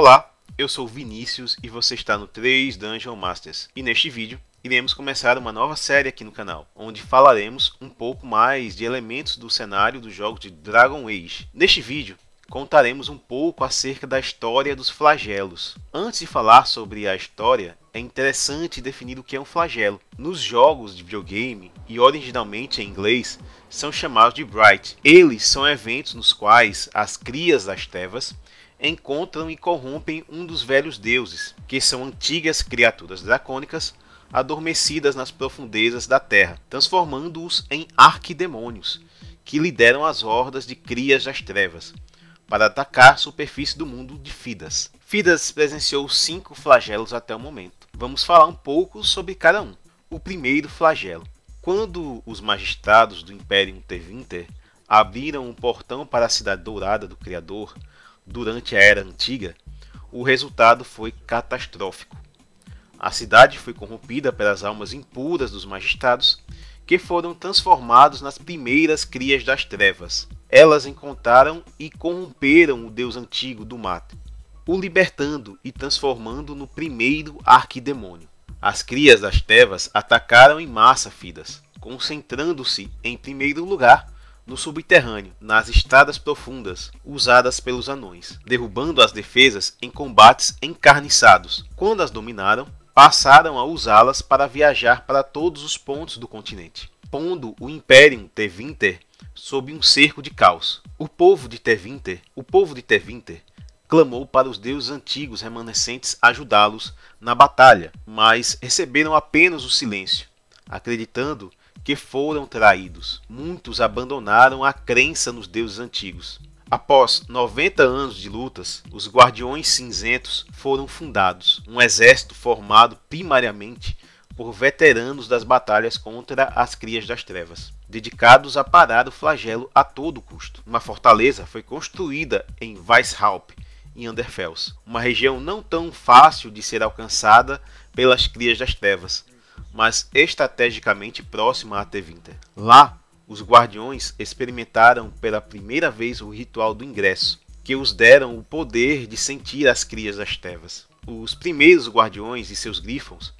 Olá, eu sou Vinícius e você está no 3 Dungeon Masters. E neste vídeo iremos começar uma nova série aqui no canal, onde falaremos um pouco mais de elementos do cenário do jogo de Dragon Age. Neste vídeo, contaremos um pouco acerca da história dos flagelos. Antes de falar sobre a história, é interessante definir o que é um flagelo. Nos jogos de videogame, e originalmente em inglês, são chamados de Bright. Eles são eventos nos quais as crias das trevas encontram e corrompem um dos velhos deuses, que são antigas criaturas dracônicas adormecidas nas profundezas da terra, transformando-os em arquidemônios, que lideram as hordas de crias das trevas, para atacar a superfície do mundo de Fidas. Fidas presenciou cinco flagelos até o momento. Vamos falar um pouco sobre cada um. O primeiro flagelo. Quando os magistrados do Império Tevinter abriram o um portão para a Cidade Dourada do Criador, durante a Era Antiga, o resultado foi catastrófico. A cidade foi corrompida pelas almas impuras dos magistrados, que foram transformados nas primeiras crias das trevas. Elas encontraram e corromperam o deus antigo do mato, o libertando e transformando no primeiro arquidemônio. As crias das trevas atacaram em massa Fidas, concentrando-se, em primeiro lugar, no subterrâneo, nas estradas profundas usadas pelos anões, derrubando as defesas em combates encarniçados. Quando as dominaram, passaram a usá-las para viajar para todos os pontos do continente, pondo o Império Tevinter sob um cerco de caos. O povo de Tevinter, o povo de Tevinter clamou para os deuses antigos remanescentes ajudá-los na batalha, mas receberam apenas o silêncio, acreditando que foram traídos. Muitos abandonaram a crença nos deuses antigos. Após 90 anos de lutas, os Guardiões Cinzentos foram fundados, um exército formado primariamente por veteranos das batalhas contra as Crias das Trevas, dedicados a parar o flagelo a todo custo. Uma fortaleza foi construída em Weishaupt, em Underfells, uma região não tão fácil de ser alcançada pelas Crias das Trevas, mas estrategicamente próxima a Tevinter. Lá, os guardiões experimentaram pela primeira vez o ritual do ingresso, que os deram o poder de sentir as crias das trevas. Os primeiros guardiões e seus grifons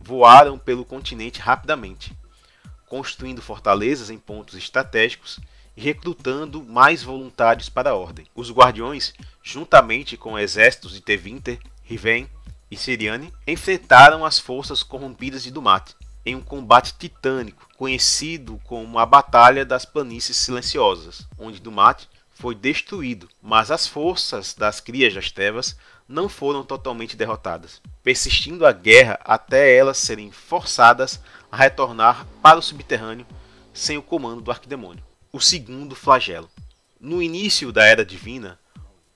voaram pelo continente rapidamente, construindo fortalezas em pontos estratégicos e recrutando mais voluntários para a ordem. Os guardiões, juntamente com exércitos de Tevinter, Riven e Siriane enfrentaram as forças corrompidas de Dumat em um combate titânico, conhecido como a Batalha das Planícies Silenciosas, onde Dumat foi destruído, mas as forças das Crias das Trevas não foram totalmente derrotadas, persistindo a guerra até elas serem forçadas a retornar para o subterrâneo sem o comando do Arquidemônio. O segundo flagelo. No início da Era Divina,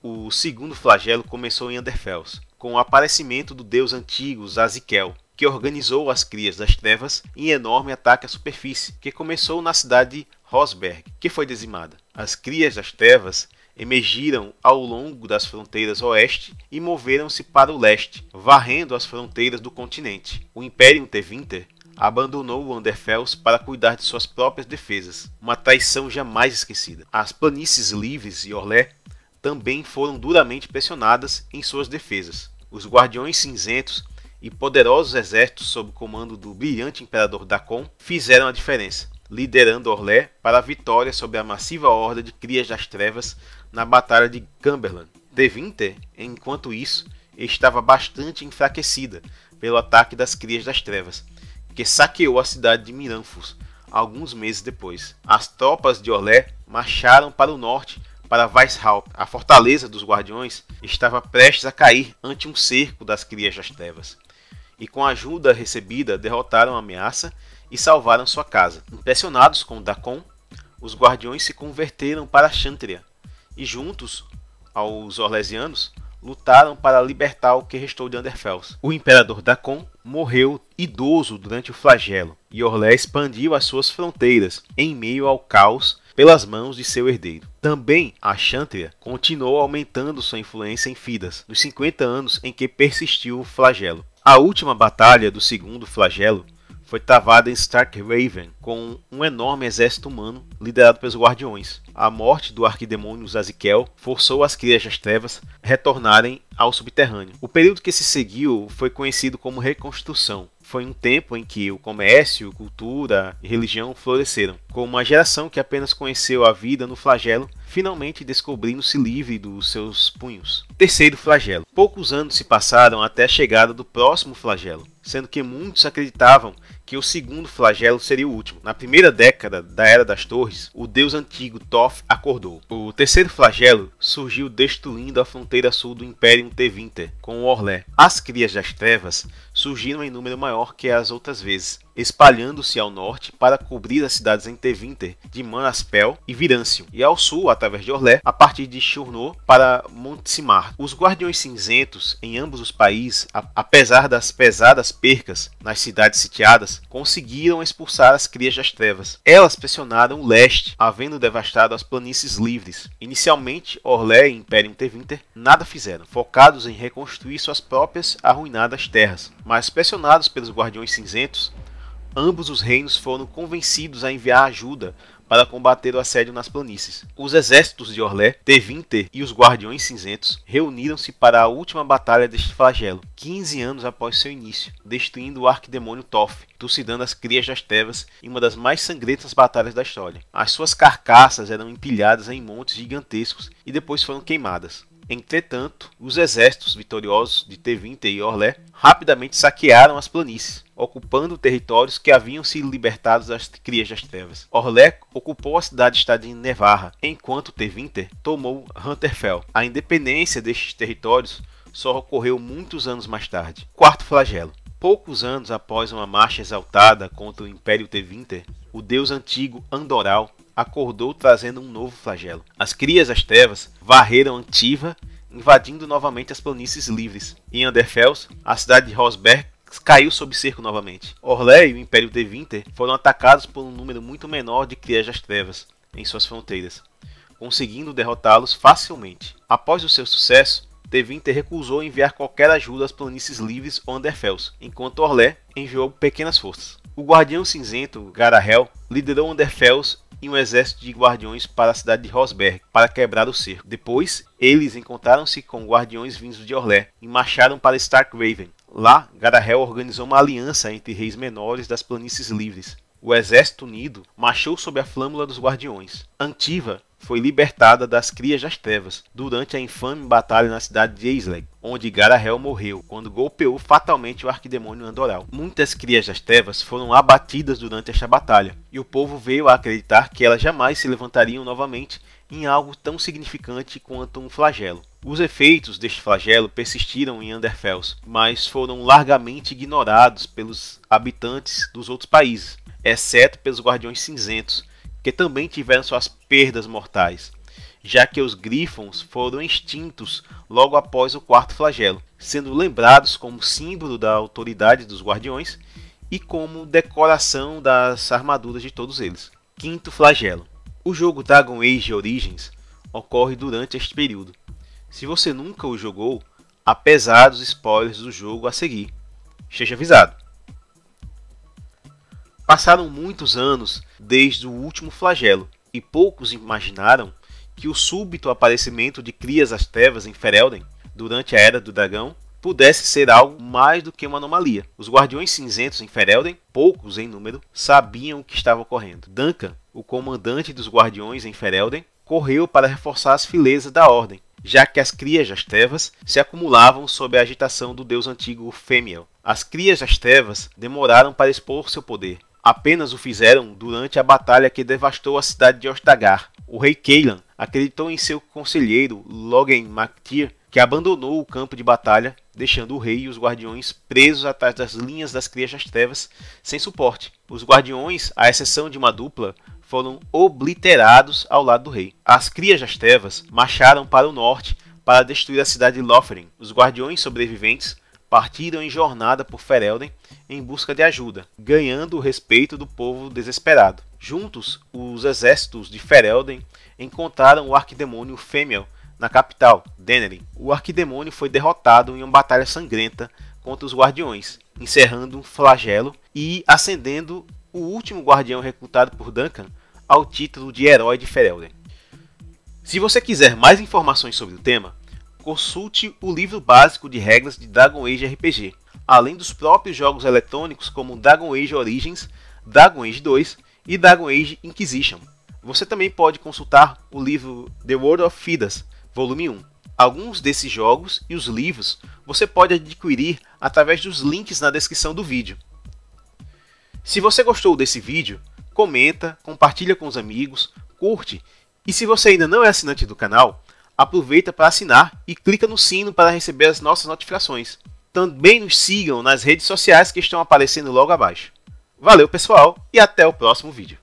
o segundo flagelo começou em Underfells, com o aparecimento do deus antigo Zazikel, que organizou as crias das trevas em enorme ataque à superfície, que começou na cidade de Rosberg, que foi dizimada. As crias das trevas emergiram ao longo das fronteiras oeste e moveram-se para o leste, varrendo as fronteiras do continente. O Império Tevinter abandonou o Underfells para cuidar de suas próprias defesas, uma traição jamais esquecida. As planícies livres e Orlé também foram duramente pressionadas em suas defesas. Os Guardiões Cinzentos e poderosos exércitos sob comando do brilhante imperador Dacon fizeram a diferença, liderando Orlé para a vitória sobre a massiva horda de Crias das Trevas na Batalha de Cumberland. De Winter, enquanto isso, estava bastante enfraquecida pelo ataque das Crias das Trevas, que saqueou a cidade de Miranfos alguns meses depois. As tropas de Orlé marcharam para o norte para Weishaupt. A fortaleza dos guardiões estava prestes a cair ante um cerco das crias das trevas. E com a ajuda recebida, derrotaram a ameaça e salvaram sua casa. Impressionados com Dacon, os guardiões se converteram para Chantria e juntos aos Orlesianos lutaram para libertar o que restou de Underfells. O imperador Dacon morreu idoso durante o flagelo e Orlé expandiu as suas fronteiras em meio ao caos pelas mãos de seu herdeiro. Também a Xantria continuou aumentando sua influência em Fidas, nos 50 anos em que persistiu o flagelo. A última batalha do segundo flagelo foi travada em Stark Raven com um enorme exército humano liderado pelos Guardiões. A morte do arquidemônio Zazikel forçou as crias das trevas retornarem ao subterrâneo. O período que se seguiu foi conhecido como Reconstrução. Foi um tempo em que o comércio, cultura e religião floresceram, com uma geração que apenas conheceu a vida no flagelo, finalmente descobrindo-se livre dos seus punhos. Terceiro flagelo. Poucos anos se passaram até a chegada do próximo flagelo, sendo que muitos acreditavam que o segundo flagelo seria o último. Na primeira década da Era das Torres, o deus antigo Thoth acordou. O terceiro flagelo surgiu destruindo a fronteira sul do Império Tevinter com o Orlé. As crias das trevas surgiram em número maior que as outras vezes, espalhando-se ao norte para cobrir as cidades em Tevinter de Manaspel e Virâncio, e ao sul, através de Orlé, a partir de Churnô para Montemar. Os Guardiões Cinzentos, em ambos os países, apesar das pesadas percas nas cidades sitiadas, conseguiram expulsar as crias das trevas. Elas pressionaram o leste, havendo devastado as planícies livres. Inicialmente, Orlé e Império Interwinter nada fizeram, focados em reconstruir suas próprias arruinadas terras. Mas pressionados pelos Guardiões Cinzentos, ambos os reinos foram convencidos a enviar ajuda para combater o assédio nas planícies. Os exércitos de Orlé, T-20 e os Guardiões Cinzentos reuniram-se para a última batalha deste flagelo, 15 anos após seu início, destruindo o arquidemônio Toff, trucidando as crias das trevas em uma das mais sangrentas batalhas da história. As suas carcaças eram empilhadas em montes gigantescos e depois foram queimadas. Entretanto, os exércitos vitoriosos de Tevinte e Orlé rapidamente saquearam as planícies, ocupando territórios que haviam sido libertados das crias das trevas. Orlé ocupou a cidade-estado de Nevarra, enquanto Tevinte tomou Hunterfell. A independência destes territórios só ocorreu muitos anos mais tarde. Quarto flagelo. Poucos anos após uma marcha exaltada contra o Império Tevinter, o deus antigo Andoral acordou trazendo um novo flagelo. As crias das trevas varreram Antiva, invadindo novamente as planícies livres. Em Anderfels, a cidade de Rosberg caiu sob cerco novamente. Orlé e o Império de Winter foram atacados por um número muito menor de crias das trevas em suas fronteiras, conseguindo derrotá-los facilmente. Após o seu sucesso, de Winter recusou enviar qualquer ajuda às planícies livres ou Underfells, enquanto Orlé enviou pequenas forças. O Guardião Cinzento, Garahel, liderou Underfells e um exército de guardiões para a cidade de Rosberg, para quebrar o cerco. Depois, eles encontraram-se com guardiões vindos de Orlé e marcharam para Starkraven. Lá, Garahel organizou uma aliança entre reis menores das planícies livres. O exército unido marchou sob a flâmula dos guardiões. Antiva foi libertada das crias das trevas durante a infame batalha na cidade de Isleg, onde Garahel morreu quando golpeou fatalmente o arquidemônio Andoral. Muitas crias das trevas foram abatidas durante esta batalha, e o povo veio a acreditar que elas jamais se levantariam novamente em algo tão significante quanto um flagelo. Os efeitos deste flagelo persistiram em Underfells, mas foram largamente ignorados pelos habitantes dos outros países, exceto pelos Guardiões Cinzentos, que também tiveram suas perdas mortais, já que os grifons foram extintos logo após o quarto flagelo, sendo lembrados como símbolo da autoridade dos Guardiões e como decoração das armaduras de todos eles. Quinto flagelo. O jogo Dragon Age Origins ocorre durante este período. Se você nunca o jogou, apesar dos spoilers do jogo a seguir, esteja avisado. Passaram muitos anos desde o último flagelo, e poucos imaginaram que o súbito aparecimento de crias as trevas em Ferelden, durante a Era do Dragão, pudesse ser algo mais do que uma anomalia. Os Guardiões Cinzentos em Ferelden, poucos em número, sabiam o que estava ocorrendo. Duncan, o comandante dos Guardiões em Ferelden, correu para reforçar as fileiras da Ordem, já que as crias das trevas se acumulavam sob a agitação do deus antigo Fêmiel. As crias das trevas demoraram para expor seu poder, apenas o fizeram durante a batalha que devastou a cidade de Ostagar. O rei Caelan acreditou em seu conselheiro Logan MacTyr, que abandonou o campo de batalha, deixando o rei e os guardiões presos atrás das linhas das crias trevas sem suporte. Os guardiões, à exceção de uma dupla, foram obliterados ao lado do rei. As crias das trevas marcharam para o norte para destruir a cidade de Lothlórien. Os guardiões sobreviventes partiram em jornada por Ferelden em busca de ajuda, ganhando o respeito do povo desesperado. Juntos, os exércitos de Ferelden encontraram o arquidemônio Fêmel na capital, Denerim. O arquidemônio foi derrotado em uma batalha sangrenta contra os guardiões, encerrando um flagelo e ascendendo o último guardião recrutado por Duncan ao título de herói de Ferelden. Se você quiser mais informações sobre o tema, consulte o livro básico de regras de Dragon Age RPG, além dos próprios jogos eletrônicos como Dragon Age Origins, Dragon Age 2 e Dragon Age Inquisition. Você também pode consultar o livro The World of Fidas, volume 1. Alguns desses jogos e os livros você pode adquirir através dos links na descrição do vídeo. Se você gostou desse vídeo, comenta, compartilha com os amigos, curte e se você ainda não é assinante do canal, aproveita para assinar e clica no sino para receber as nossas notificações. Também nos sigam nas redes sociais que estão aparecendo logo abaixo. Valeu, pessoal, e até o próximo vídeo.